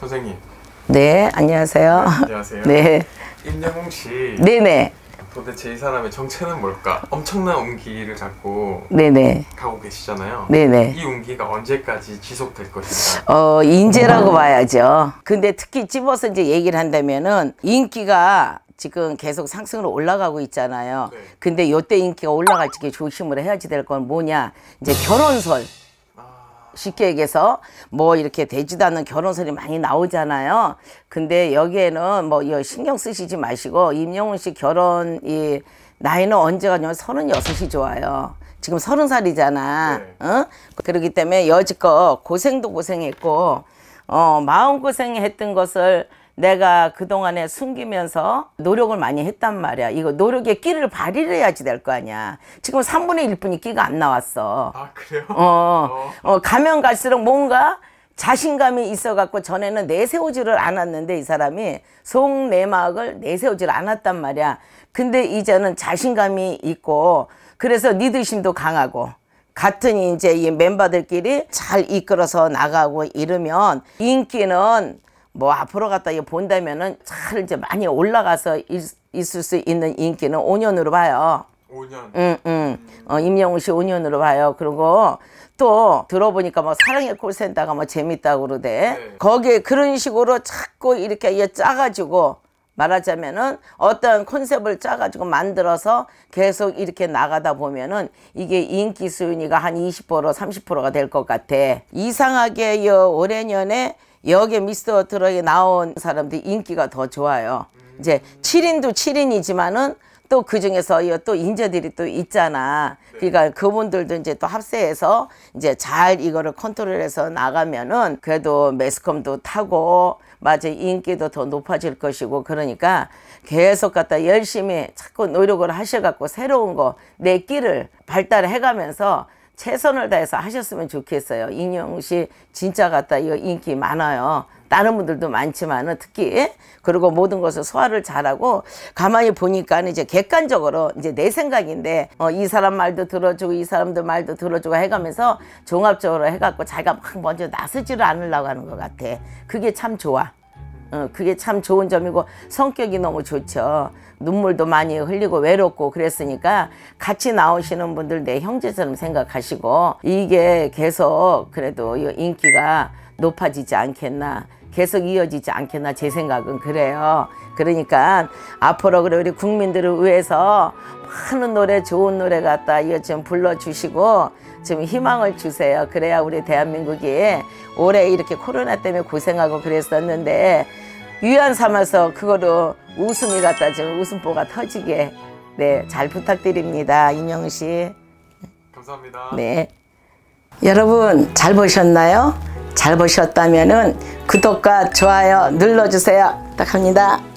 선생님. 네, 안녕하세요. 안녕하세요. 네. 임영웅 씨. 네네. 도대체 이 사람의 정체는 뭘까? 엄청난 운기를 잡고 네네. 가고 계시잖아요. 네네. 이 운기가 언제까지 지속될 것인가? 어, 인재라고 봐야죠. 근데 특히 집어서 이제 얘기를 한다면은 인기가 지금 계속 상승으로 올라가고 있잖아요. 네. 근데 요때 인기가 올라갈지 조심을 해야지 될 건 뭐냐? 이제 결혼설. 쉽게 얘기해서 뭐 이렇게 되지도 않는 결혼설이 많이 나오잖아요. 근데 여기에는 뭐 신경 쓰시지 마시고 임영웅 씨 결혼 이 나이는 언제 가냐면 3 6이 좋아요. 지금 3 0 살이잖아. 네. 어? 그러기 때문에 여지껏 고생도 고생했고 어, 마음고생했던 것을 내가 그동안에 숨기면서 노력을 많이 했단 말이야. 이거 노력의 끼를 발휘해야지 를될거 아니야. 지금 3분의 1뿐이 끼가 안 나왔어. 아, 그래요? 어, 어, 어. 어 가면 갈수록 뭔가 자신감이 있어갖고 전에는 내세우지를 않았는데 이 사람이 속내막을 내세우지를 않았단 말이야. 근데 이제는 자신감이 있고 그래서 리드심도 강하고 같은 이제 이 멤버들끼리 잘 이끌어서 나가고 이러면 인기는 뭐 앞으로 갔다 이거 본다면은 잘 이제 많이 올라가서 있, 을수 있는 인기는 5년으로 봐요. 5년. 응, 응. 어, 임영웅 씨 5년으로 봐요. 그리고 또 들어보니까 뭐 사랑의 콜센터가 뭐 재밌다고 그러대. 네. 거기에 그런 식으로 자꾸 이렇게 짜가지고 말하자면은 어떤 콘셉트를 짜가지고 만들어서 계속 이렇게 나가다 보면은 이게 인기 수윤이가 한 20% 30%가 될 것 같아. 이상하게 요 올해년에 여기에 미스터 트럭에 나온 사람들이 인기가 더 좋아요. 이제 7인도 7인이지만은 또 그 중에서 또 인재들이 또 있잖아. 네. 그러니까 그분들도 이제 또 합세해서 이제 잘 이거를 컨트롤해서 나가면은 그래도 매스컴도 타고 맞아 인기도 더 높아질 것이고 그러니까 계속 갖다 열심히 자꾸 노력을 하셔갖고 새로운 거 내 끼를 발달해가면서 최선을 다해서 하셨으면 좋겠어요. 인형 씨 진짜 같다. 이거 인기 많아요. 다른 분들도 많지만은 특히 예? 그리고 모든 것을 소화를 잘하고 가만히 보니까 이제 객관적으로 이제 내 생각인데 어, 이 사람 말도 들어주고 이 사람도 말도 들어주고 해가면서 종합적으로 해갖고 자기가 막 먼저 나서지를 않으려고 하는 것 같아. 그게 참 좋아. 어, 그게 참 좋은 점이고 성격이 너무 좋죠. 눈물도 많이 흘리고 외롭고 그랬으니까 같이 나오시는 분들 내 형제처럼 생각하시고 이게 계속 그래도 인기가 높아지지 않겠나 계속 이어지지 않겠나 제 생각은 그래요. 그러니까 앞으로 그래 우리 국민들을 위해서 많은 노래 좋은 노래 갖다 이거 좀 불러주시고 좀 희망을 주세요. 그래야 우리 대한민국이 올해 이렇게 코로나 때문에 고생하고 그랬었는데 위안 삼아서 그거로 웃음이 갖다 좀 웃음보가 터지게 네 잘 부탁드립니다. 인영 씨. 감사합니다. 네. 여러분 잘 보셨나요? 잘 보셨다면 구독과 좋아요 눌러주세요. 부탁합니다.